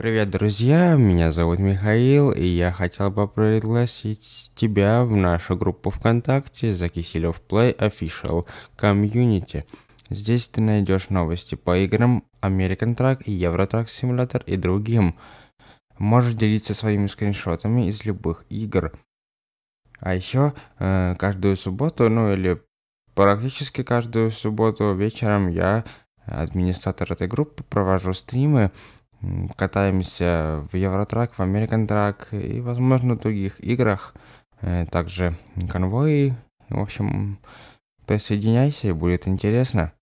Привет, друзья! Меня зовут Михаил, и я хотел бы пригласить тебя в нашу группу ВКонтакте за Киселев Play Official Community. Здесь ты найдешь новости по играм American Truck, Eurotrack Simulator и другим. Можешь делиться своими скриншотами из любых игр. А еще э, каждую субботу, ну или практически каждую субботу вечером я администратор этой группы, провожу стримы катаемся в Евротрак, в Американ Трак и, возможно, в других играх. Э, также конвои. В общем, присоединяйся, будет интересно.